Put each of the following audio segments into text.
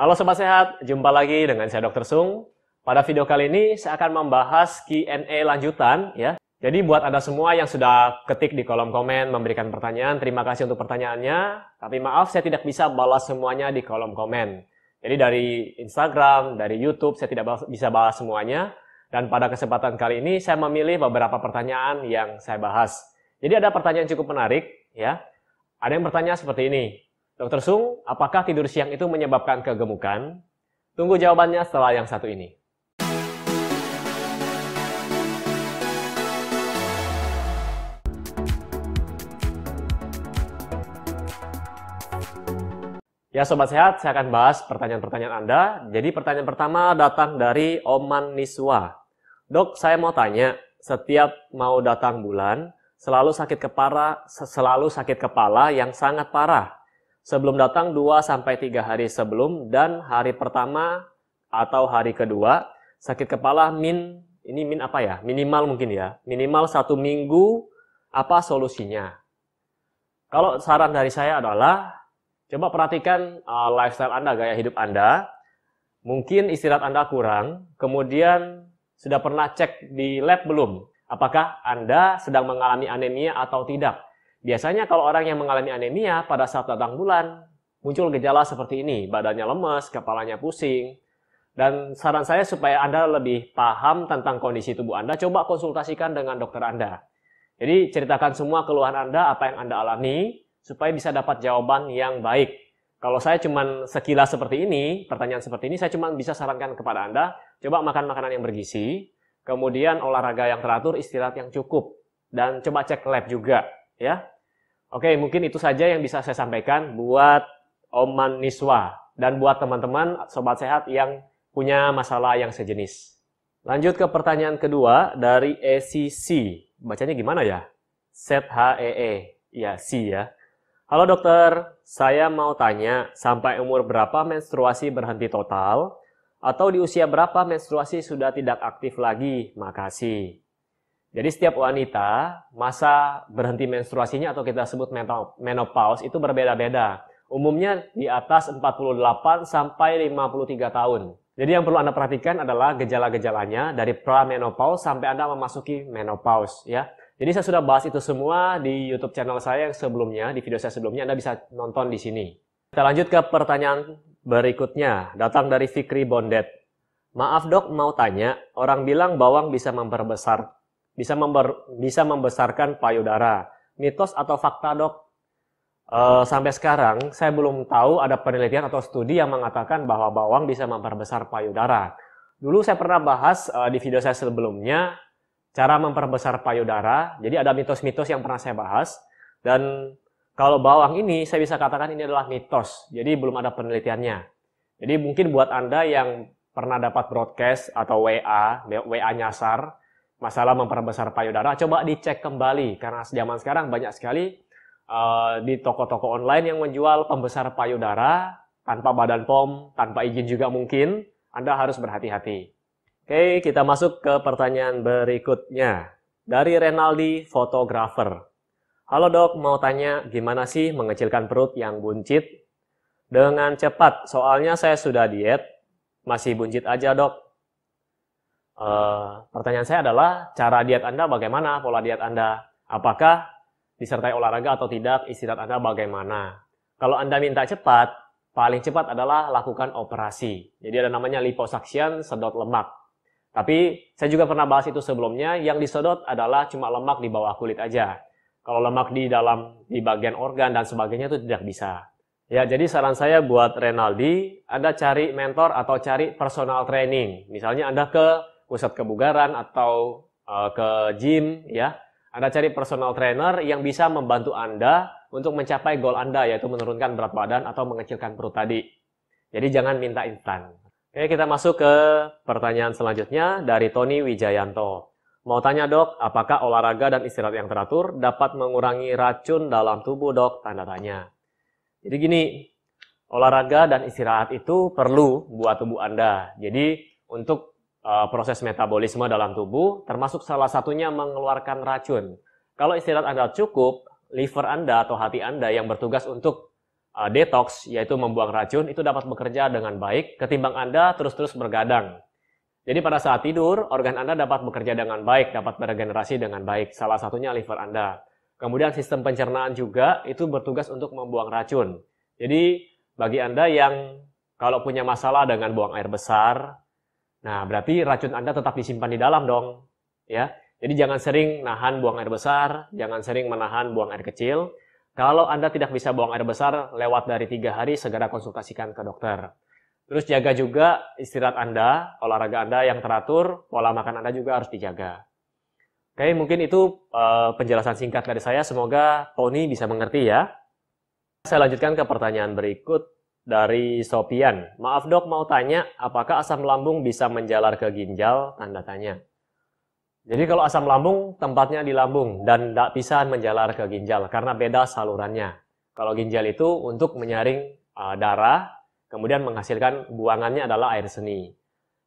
Halo Sobat Sehat, jumpa lagi dengan saya Dr. Sung. Pada video kali ini saya akan membahas Q&A lanjutan ya. Jadi buat Anda semua yang sudah ketik di kolom komen memberikan pertanyaan, terima kasih untuk pertanyaannya. Tapi maaf saya tidak bisa balas semuanya di kolom komen. Jadi dari Instagram, dari YouTube saya tidak bisa balas semuanya. Dan pada kesempatan kali ini saya memilih beberapa pertanyaan yang saya bahas. Jadi ada pertanyaan cukup menarik ya. Ada yang bertanya seperti ini, Dokter Sung, apakah tidur siang itu menyebabkan kegemukan? Tunggu jawabannya setelah yang satu ini. Ya Sobat Sehat, saya akan bahas pertanyaan-pertanyaan Anda. Jadi pertanyaan pertama datang dari Oman Niswa. Dok, saya mau tanya, setiap mau datang bulan, selalu sakit kepala, selalu sakit kepala yang sangat parah sebelum datang 2 sampai 3 hari sebelum dan hari pertama atau hari kedua sakit kepala min ini min apa ya? Minimal mungkin ya. Minimal satu minggu apa solusinya? Kalau saran dari saya adalah coba perhatikan uh, lifestyle Anda, gaya hidup Anda. Mungkin istirahat Anda kurang, kemudian sudah pernah cek di lab belum? Apakah Anda sedang mengalami anemia atau tidak? Biasanya kalau orang yang mengalami anemia pada saat datang bulan, muncul gejala seperti ini, badannya lemes, kepalanya pusing. Dan saran saya supaya Anda lebih paham tentang kondisi tubuh Anda, coba konsultasikan dengan dokter Anda. Jadi ceritakan semua keluhan Anda, apa yang Anda alami, supaya bisa dapat jawaban yang baik. Kalau saya cuma sekilas seperti ini, pertanyaan seperti ini, saya cuma bisa sarankan kepada Anda, coba makan makanan yang bergizi, kemudian olahraga yang teratur, istirahat yang cukup, dan coba cek lab juga ya. Oke, mungkin itu saja yang bisa saya sampaikan buat Oman Niswa dan buat teman-teman sobat sehat yang punya masalah yang sejenis. Lanjut ke pertanyaan kedua dari ECC. Bacanya gimana ya? Z H E E Ya, C ya. Halo dokter, saya mau tanya, sampai umur berapa menstruasi berhenti total? Atau di usia berapa menstruasi sudah tidak aktif lagi? Makasih. Jadi setiap wanita masa berhenti menstruasinya atau kita sebut menopause itu berbeda-beda. Umumnya di atas 48 sampai 53 tahun. Jadi yang perlu Anda perhatikan adalah gejala-gejalanya dari pramenopause sampai Anda memasuki menopause ya. Jadi saya sudah bahas itu semua di YouTube channel saya yang sebelumnya, di video saya sebelumnya Anda bisa nonton di sini. Kita lanjut ke pertanyaan berikutnya, datang dari Fikri Bondet. Maaf dok, mau tanya, orang bilang bawang bisa memperbesar bisa member, bisa membesarkan payudara. Mitos atau fakta dok? E, sampai sekarang saya belum tahu ada penelitian atau studi yang mengatakan bahwa bawang bisa memperbesar payudara. Dulu saya pernah bahas e, di video saya sebelumnya cara memperbesar payudara. Jadi ada mitos-mitos yang pernah saya bahas dan kalau bawang ini saya bisa katakan ini adalah mitos. Jadi belum ada penelitiannya. Jadi mungkin buat Anda yang pernah dapat broadcast atau WA, WA nyasar masalah memperbesar payudara, coba dicek kembali karena zaman sekarang banyak sekali uh, di toko-toko online yang menjual pembesar payudara tanpa badan pom, tanpa izin juga mungkin. Anda harus berhati-hati. Oke, kita masuk ke pertanyaan berikutnya dari Renaldi fotografer. Halo dok, mau tanya gimana sih mengecilkan perut yang buncit? Dengan cepat, soalnya saya sudah diet, masih buncit aja dok. Eh, pertanyaan saya adalah cara diet Anda bagaimana, pola diet Anda apakah disertai olahraga atau tidak, istirahat Anda bagaimana. Kalau Anda minta cepat, paling cepat adalah lakukan operasi. Jadi ada namanya liposuction, sedot lemak. Tapi saya juga pernah bahas itu sebelumnya, yang disedot adalah cuma lemak di bawah kulit aja. Kalau lemak di dalam, di bagian organ dan sebagainya itu tidak bisa. Ya, jadi saran saya buat Renaldi, Anda cari mentor atau cari personal training. Misalnya Anda ke pusat kebugaran atau uh, ke gym ya. Anda cari personal trainer yang bisa membantu Anda untuk mencapai goal Anda yaitu menurunkan berat badan atau mengecilkan perut tadi. Jadi jangan minta instan. Oke, kita masuk ke pertanyaan selanjutnya dari Tony Wijayanto. Mau tanya dok, apakah olahraga dan istirahat yang teratur dapat mengurangi racun dalam tubuh dok? Tanda tanya. Jadi gini, olahraga dan istirahat itu perlu buat tubuh Anda. Jadi untuk Eh, proses metabolisme dalam tubuh, termasuk salah satunya mengeluarkan racun. Kalau istirahat Anda cukup, liver Anda atau hati Anda yang bertugas untuk eh, detox, yaitu membuang racun, itu dapat bekerja dengan baik ketimbang Anda terus-terus bergadang. Jadi pada saat tidur, organ Anda dapat bekerja dengan baik, dapat beregenerasi dengan baik, salah satunya liver Anda. Kemudian sistem pencernaan juga itu bertugas untuk membuang racun. Jadi bagi Anda yang kalau punya masalah dengan buang air besar, Nah, berarti racun Anda tetap disimpan di dalam dong, ya. Jadi jangan sering nahan buang air besar, jangan sering menahan buang air kecil. Kalau Anda tidak bisa buang air besar lewat dari tiga hari, segera konsultasikan ke dokter. Terus jaga juga istirahat Anda, olahraga Anda yang teratur, pola makan Anda juga harus dijaga. Oke, mungkin itu eh, penjelasan singkat dari saya. Semoga Tony bisa mengerti ya. Saya lanjutkan ke pertanyaan berikut dari Sopian. Maaf dok, mau tanya, apakah asam lambung bisa menjalar ke ginjal? Tanda tanya. Jadi kalau asam lambung, tempatnya di lambung dan tidak bisa menjalar ke ginjal karena beda salurannya. Kalau ginjal itu untuk menyaring uh, darah, kemudian menghasilkan buangannya adalah air seni.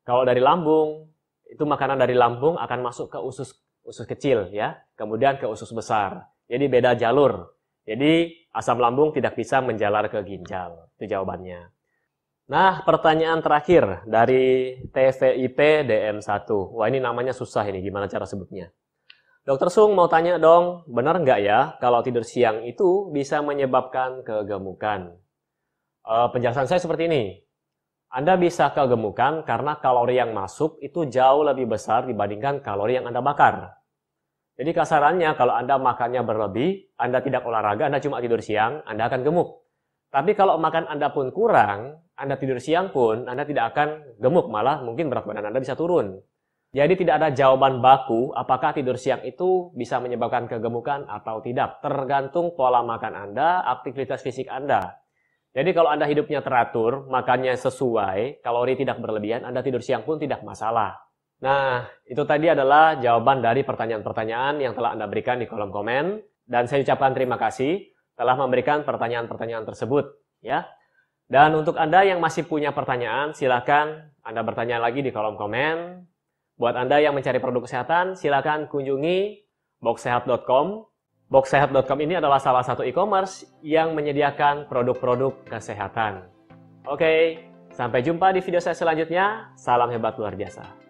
Kalau dari lambung, itu makanan dari lambung akan masuk ke usus usus kecil ya, kemudian ke usus besar. Jadi beda jalur. Jadi asam lambung tidak bisa menjalar ke ginjal. Itu jawabannya. Nah, pertanyaan terakhir dari TVIP DM1. Wah, ini namanya susah ini, gimana cara sebutnya? Dokter Sung mau tanya dong, benar nggak ya kalau tidur siang itu bisa menyebabkan kegemukan? E, penjelasan saya seperti ini. Anda bisa kegemukan karena kalori yang masuk itu jauh lebih besar dibandingkan kalori yang Anda bakar. Jadi kasarannya kalau Anda makannya berlebih, Anda tidak olahraga, Anda cuma tidur siang, Anda akan gemuk. Tapi kalau makan Anda pun kurang, Anda tidur siang pun, Anda tidak akan gemuk, malah mungkin berat badan Anda bisa turun. Jadi tidak ada jawaban baku apakah tidur siang itu bisa menyebabkan kegemukan atau tidak. Tergantung pola makan Anda, aktivitas fisik Anda. Jadi kalau Anda hidupnya teratur, makannya sesuai, kalori tidak berlebihan, Anda tidur siang pun tidak masalah. Nah, itu tadi adalah jawaban dari pertanyaan-pertanyaan yang telah Anda berikan di kolom komen. Dan saya ucapkan terima kasih telah memberikan pertanyaan-pertanyaan tersebut. ya. Dan untuk Anda yang masih punya pertanyaan, silakan Anda bertanya lagi di kolom komen. Buat Anda yang mencari produk kesehatan, silakan kunjungi boxsehat.com. Boxsehat.com ini adalah salah satu e-commerce yang menyediakan produk-produk kesehatan. Oke, sampai jumpa di video saya selanjutnya. Salam hebat luar biasa.